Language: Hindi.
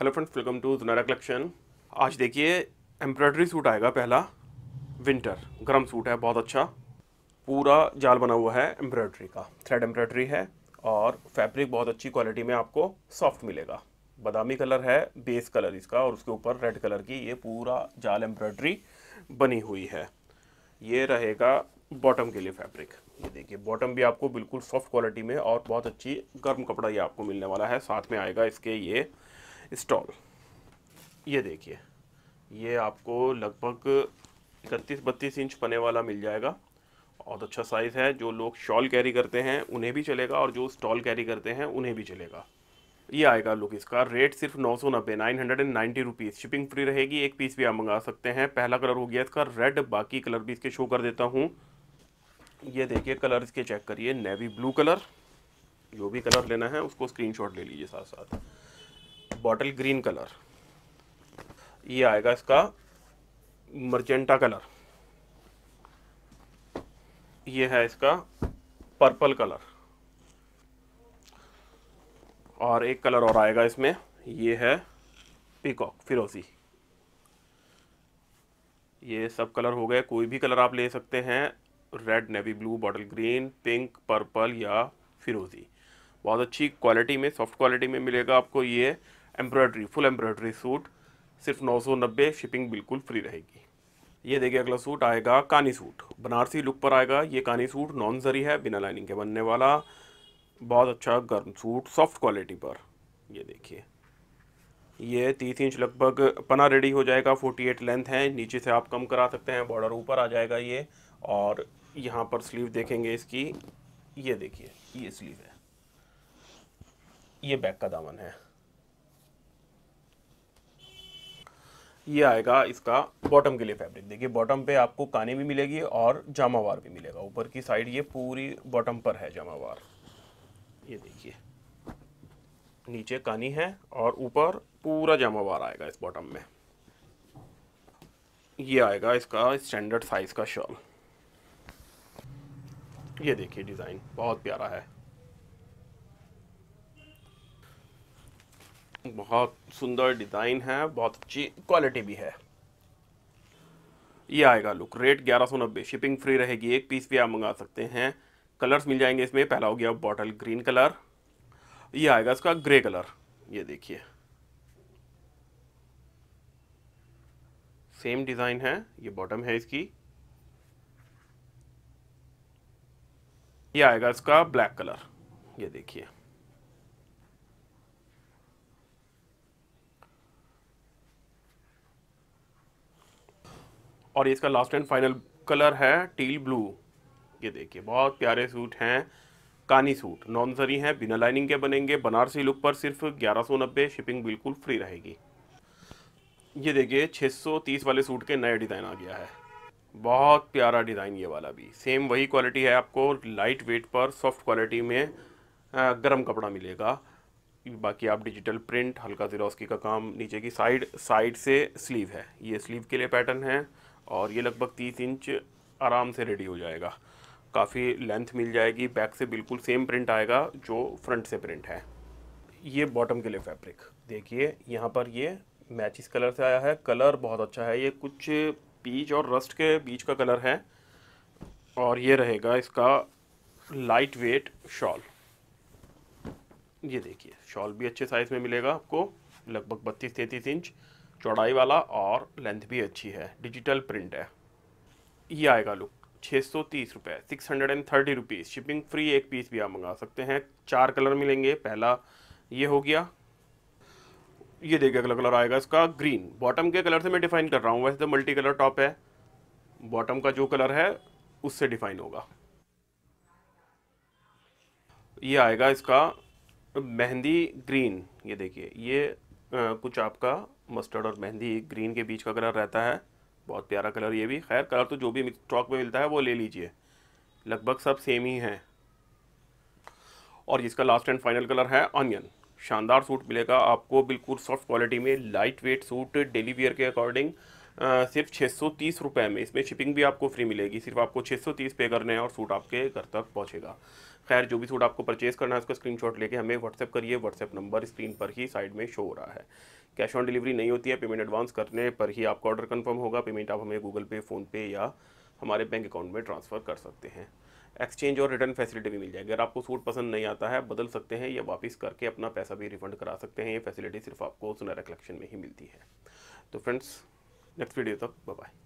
hello friends welcome to Junara collection आज देखिए एम्ब्रॉयडरी सूट आएगा पहला विंटर गर्म सूट है बहुत अच्छा पूरा जाल बना हुआ है एम्ब्रॉयडरी का थ्रेड एम्ब्रॉयडरी है और फैब्रिक बहुत अच्छी क्वालिटी में आपको सॉफ्ट मिलेगा बादामी कलर है बेस कलर इसका और उसके ऊपर रेड कलर की ये पूरा जाल एम्ब्रॉयडरी बनी हुई है ये रहेगा बॉटम के लिए फैब्रिक ये देखिए बॉटम भी आपको बिल्कुल सॉफ्ट क्वालिटी में और बहुत अच्छी गर्म कपड़ा ये आपको मिलने वाला है साथ में आएगा इसके ये स्टॉल ये देखिए ये आपको लगभग इकतीस बत्तीस इंच पने वाला मिल जाएगा बहुत अच्छा साइज़ है जो लोग शॉल कैरी करते हैं उन्हें भी चलेगा और जो स्टॉल कैरी करते हैं उन्हें भी चलेगा ये आएगा लुक इसका रेट सिर्फ नौ सौ नब्बे nine hundred and ninety rupees shipping free रहेगी एक पीस भी आप मंगा सकते हैं पहला कलर हो गया इसका रेड बाकी कलर भी इसके शो कर देता हूँ ये देखिए कलर इसके चेक करिए नेवी ब्लू कलर जो भी कलर लेना है उसको स्क्रीनशॉट ले लीजिए साथ साथ बॉटल ग्रीन कलर ये आएगा इसका मर्जेंटा कलर ये है इसका पर्पल कलर और एक कलर और आएगा इसमें ये है पीकॉक फिरोजी ये सब कलर हो गए कोई भी कलर आप ले सकते हैं red navy blue bottle green pink purple या फिरोजी बहुत अच्छी क्वालिटी में सॉफ्ट क्वालिटी में मिलेगा आपको ये एम्ब्रॉयड्री फुल एम्ब्रॉयड्री सूट सिर्फ नौ सौ नब्बे शिपिंग बिल्कुल फ्री रहेगी ये देखिए अगला सूट आएगा कानी सूट बनारसी लुक पर आएगा ये कानी सूट नॉन जरी है बिना लाइनिंग के बनने वाला बहुत अच्छा गर्म सूट सॉफ्ट क्वालिटी पर ये देखिए ये तीस इंच लगभग पना रेडी हो जाएगा फोर्टी एट लेंथ है नीचे से आप कम करा सकते हैं बॉर्डर ऊपर आ जाएगा ये और यहाँ पर स्लीव देखेंगे इसकी ये देखिए ये स्लीव है ये बैक का दामन है ये आएगा इसका बॉटम के लिए फैब्रिक देखिए बॉटम पे आपको काने भी मिलेगी और जामावार भी मिलेगा ऊपर की साइड ये पूरी बॉटम पर है जामावार ये देखिए नीचे कानी है और ऊपर पूरा जामावार आएगा इस बॉटम में ये आएगा इसका स्टैंडर्ड साइज़ का शॉल ये देखिए डिज़ाइन बहुत प्यारा है बहुत सुंदर डिज़ाइन है बहुत अच्छी क्वालिटी भी है ये आएगा लुक रेट ग्यारह सौ नब्बे शिपिंग फ्री रहेगी एक पीस भी आप मंगा सकते हैं कलर्स मिल जाएंगे इसमें पहला हो गया बॉटल ग्रीन कलर ये आएगा इसका ग्रे कलर ये देखिए सेम डिज़ाइन है ये बॉटम है इसकी ये आएगा इसका ब्लैक कलर ये देखिए और इसका लास्ट एंड फाइनल कलर है टील ब्लू ये देखिए बहुत प्यारे सूट हैं कानी सूट नॉन हैं बिना लाइनिंग के बनेंगे बनारसी लुक पर सिर्फ ग्यारह सौ नब्बे शिपिंग बिल्कुल फ्री रहेगी ये देखिए 630 वाले सूट के नए डिज़ाइन आ गया है बहुत प्यारा डिज़ाइन ये वाला भी सेम वही क्वालिटी है आपको लाइट वेट पर सॉफ्ट क्वालिटी में गर्म कपड़ा मिलेगा बाकी आप डिजिटल प्रिंट हल्का जीरोस्की का काम नीचे की साइड साइड से स्लीव है ये स्लीव के लिए पैटर्न है और ये लगभग तीस इंच आराम से रेडी हो जाएगा काफ़ी लेंथ मिल जाएगी बैक से बिल्कुल सेम प्रिंट आएगा जो फ्रंट से प्रिंट है ये बॉटम के लिए फैब्रिक देखिए यहाँ पर ये मैच इस कलर से आया है कलर बहुत अच्छा है ये कुछ पीच और रस्ट के बीच का कलर है और ये रहेगा इसका लाइट वेट शॉल ये देखिए शॉल भी अच्छे साइज़ में मिलेगा आपको लगभग बत्तीस तैंतीस इंच चौड़ाई वाला और लेंथ भी अच्छी है डिजिटल प्रिंट है ये आएगा लुक छः सौ तीस रुपये six hundred and thirty rupees shipping free एक पीस भी आप मंगा सकते हैं चार कलर मिलेंगे पहला ये हो गया ये देखिए अगला कलर आएगा इसका ग्रीन बॉटम के कलर से मैं डिफाइन कर रहा हूँ वैसे तो मल्टी कलर टॉप है बॉटम का जो कलर है उससे डिफाइन होगा ये आएगा इसका मेहंदी ग्रीन ये देखिए ये कुछ आपका मस्टर्ड और मेहंदी ग्रीन के बीच का कलर रहता है बहुत प्यारा कलर ये भी खैर कलर तो जो भी स्टॉक में मिलता है वो ले लीजिए लगभग सब सेम ही हैं और इसका लास्ट एंड फाइनल कलर है ऑनियन शानदार सूट मिलेगा आपको बिल्कुल सॉफ्ट क्वालिटी में light weight suit daily wear के अकॉर्डिंग सिर्फ छः सौ तीस रुपये में इसमें शिपिंग भी आपको फ्री मिलेगी सिर्फ आपको छः सौ तीस पे करने हैं और सूट आपके घर तक पहुँचेगा खैर जो भी सूट आपको परचेज़ करना है उसका स्क्रीनशॉट लेके हमें व्हाट्सअप करिए व्हाट्सअप नंबर स्क्रीन पर ही साइड में शो हो रहा है कैश ऑन डिलीवरी नहीं होती है पेमेंट एडवांस करने पर ही आपका ऑर्डर कन्फर्म होगा पेमेंट आप हमें गूगल पे फ़ोनपे या हमारे बैंक अकाउंट में ट्रांसफ़र कर सकते हैं एक्सचेंज और रिटर्न फैसिलिटी भी मिल जाएगी अगर आपको सूट पसंद नहीं आता है बदल सकते हैं या वापस करके अपना पैसा भी रिफंड करा सकते हैं ये फैसिलिटी सिर्फ आपको सुनहरा कलेक्शन में ही मिलती है तो फ्रेंड्स नेक्स्ट वीडियो तक बाय